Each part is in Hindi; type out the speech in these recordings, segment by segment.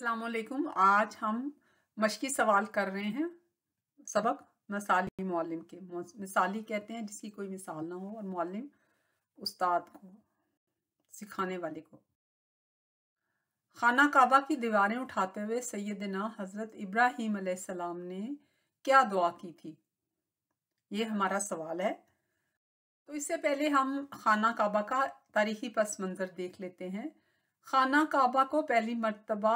असलकुम आज हम मशकी सवाल कर रहे हैं सबक मिसाली मौलम के मिसाली कहते हैं जिसकी कोई मिसाल ना हो और मौलम उस्ताद को सिखाने वाले को खाना काबा की दीवारें उठाते हुए सैदना हज़रत इब्राहिम सलाम ने क्या दुआ की थी ये हमारा सवाल है तो इससे पहले हम खाना काबा का तारीखी पस मंज़र देख लेते हैं खाना काबा को पहली मरतबा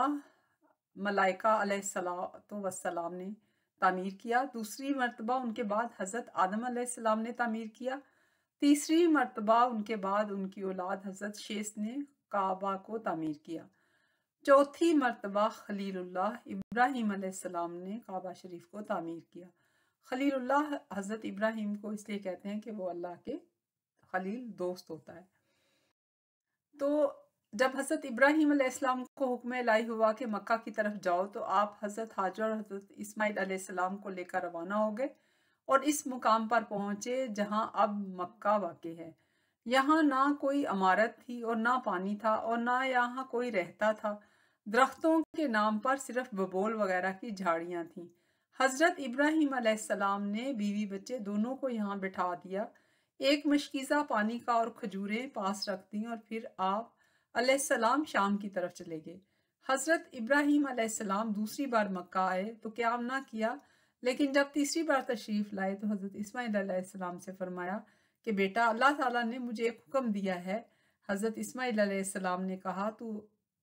मलाइका वसलाम ने तामीर किया दूसरी मरतबा उनके बाद हज़रत आदम सलाम ने तामीर किया तीसरी मरतबा उनके बाद उनकी औलाद हज़रत शेष ने काबा को तामीर किया चौथी मरतबा खलील्ला इब्राहिम सलाम ने काबा शरीफ को तामीर किया खलील्ला हज़रत इब्राहिम को इसलिए कहते हैं कि वो अल्लाह के खलील दोस्त होता है तो जब हज़रत इब्राहिम अलैहिस्सलाम को हुक्म लाई हुआ कि मक्का की तरफ जाओ तो आप हज़रत हाजर और हज़रत इस्माइल अलैहिस्सलाम को लेकर रवाना हो गए और इस मुकाम पर पहुंचे जहाँ अब मक्का वाक़ है यहां ना कोई अमारत थी और ना पानी था और ना यहाँ कोई रहता था दरख्तों के नाम पर सिर्फ बबोल वगैरह की झाड़ियाँ थीं हज़रत इब्राहिम अलैहिस्सलाम ने बीवी बच्चे दोनों को यहाँ बिठा दिया एक मशकीज़ा पानी का और खजूरें पास रख दी और फिर आप अलैहिस्सलाम शाम की तरफ चले गए हज़रत इब्राहिम अलैहिस्सलाम दूसरी बार मक्का आए तो क्या ना किया लेकिन जब तीसरी बार तशरीफ़ लाए तो हज़रत इस्माईल अलैहिस्सलाम से फरमाया कि बेटा अल्लाह ताला ने मुझे एक हुक्म दिया है हज़रत इस्माईल अलैहिस्सलाम ने कहा तू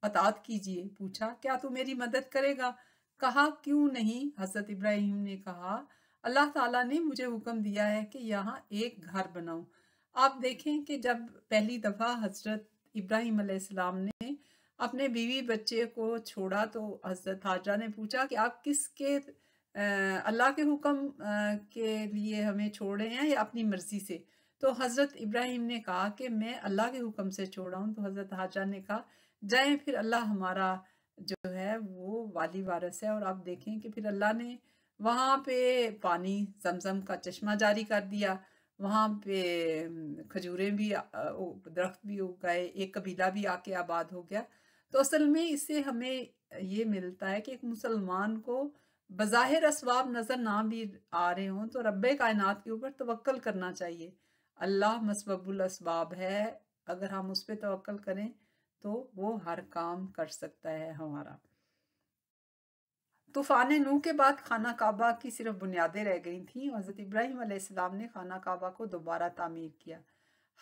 अतात कीजिए पूछा क्या तू मेरी मदद करेगा कहा क्यों नहीं हज़रत इब्राहिम ने कहा अल्लाह ताला ने मुझे हुक्म दिया है कि यहाँ एक घर बनाऊ आप देखें कि जब पहली दफ़ा हज़रत इब्राहिम अलैहिस्सलाम ने अपने बीवी बच्चे को छोड़ा तो हजरत हाजरा ने पूछा कि आप किसके अल्लाह के हुक्म के लिए हमें छोड़ रहे हैं या अपनी मर्ज़ी से तो हज़रत इब्राहिम ने कहा कि मैं अल्लाह के हुक्म से छोड़ा हूँ तो हज़रत हाजरा ने कहा जाए फिर अल्लाह हमारा जो है वो वाली वारस है और आप देखें कि फिर अल्लाह ने वहाँ पे पानी जमजम का चश्मा जारी कर दिया वहाँ पे खजूरें भी दरख्त भी उग गए एक कबीला भी आके आबाद हो गया तो असल में इससे हमें ये मिलता है कि एक मुसलमान को बज़ाहिर असवाब नज़र ना भी आ रहे हों तो रब कायनात के ऊपर तवक्ल करना चाहिए अल्लाह मसबुल असबाब है अगर हम उस पर तवक्ल करें तो वो हर काम कर सकता है हमारा तूफ़ान नू के बाद खाना काबा की सिर्फ बुनियादें रह गई थीं हज़रत इब्राहिम आसमाम ने खाना काबा को दोबारा तामीर किया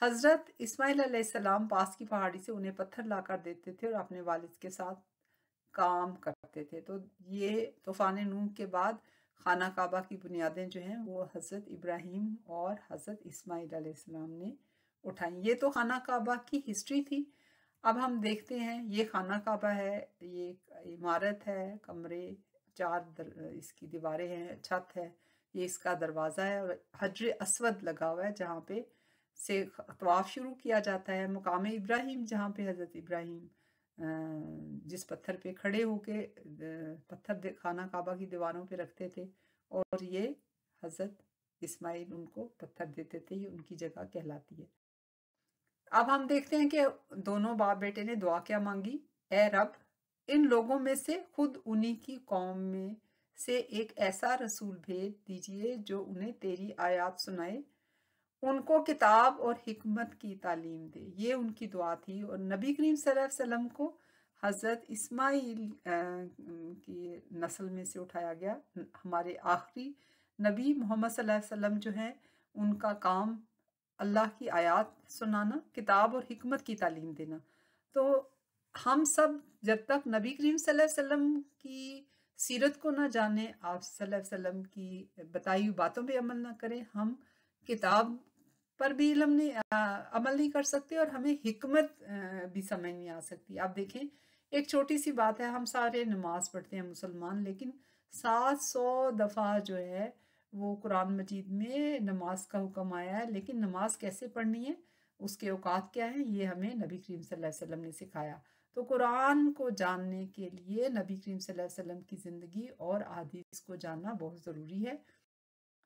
हज़रत इसमाइल आसमाम पास की पहाड़ी से उन्हें पत्थर ला कर देते थे और अपने वालद के साथ काम करते थे तो ये तूफ़ान नू के बाद खाना काबा की बुनियादें जो हैं वो हज़रत इब्राहिम और हज़रत इसमाईल आसमाम ने उठाई ये तो खाना काबा की हिस्ट्री थी अब हम देखते हैं ये खाना काबा है ये इमारत है कमरे चार इसकी दीवारें हैं छत है ये इसका दरवाज़ा है और हजर असवद लगा हुआ है जहाँ पे से तवाफ़ शुरू किया जाता है मुकाम इब्राहिम जहाँ पे हज़रत इब्राहिम जिस पत्थर पे खड़े होके पत्थर खाना काबा की दीवारों पे रखते थे और ये हज़रत इस्माइल उनको पत्थर देते थे ये उनकी जगह कहलाती है अब हम देखते हैं कि दोनों बाप बेटे ने दुआ क्या मांगी ए रब इन लोगों में से खुद उन्हीं की कौम में से एक ऐसा रसूल भेज दीजिए जो उन्हें तेरी आयात सुनाए उनको किताब और हिकमत की तालीम दे ये उनकी दुआ थी और नबी करीम वसल्लम को हज़रत इस्माइल की नस्ल में से उठाया गया हमारे आखिरी नबी मोहम्मद सल्लम जो हैं उनका काम अल्लाह की आयात सुनाना किताब और हिकमत की तालीम देना तो हम सब जब तक नबी करीम वसल्लम की सीरत को ना जाने आप वसल्लम की बताई बातों पे अमल ना करें हम किताब पर भी इलम नहीं आ, अमल नहीं कर सकते और हमें हिकमत भी समझ नहीं आ सकती आप देखें एक छोटी सी बात है हम सारे नमाज पढ़ते हैं मुसलमान लेकिन सात सौ दफ़ा जो है वो कुरान मजीद में नमाज का हुक्म आया है लेकिन नमाज कैसे पढ़नी है उसके औकात क्या है ये हमें नबी करीम सल्लल्लाहु अलैहि वसल्लम ने सिखाया तो कुरान को जानने के लिए नबी करीम वसल्लम की ज़िंदगी और अदीस को जानना बहुत ज़रूरी है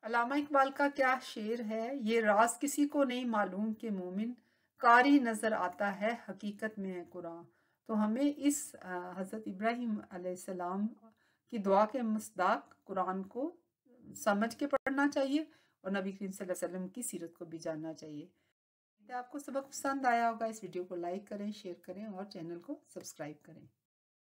अलामा इकबाल का क्या शेर है ये राज किसी को नहीं मालूम कि मोमिन कारी नज़र आता है हकीकत में है कुरान तो हमें इस हज़रत इब्राहिम सलाम की दुआ के मुस्ताक कुरान को समझ के पढ़ना चाहिए और नबी करीम वसल्लम की सीरत को भी जानना चाहिए आपको सबक पसंद आया होगा इस वीडियो को लाइक करें शेयर करें और चैनल को सब्सक्राइब करें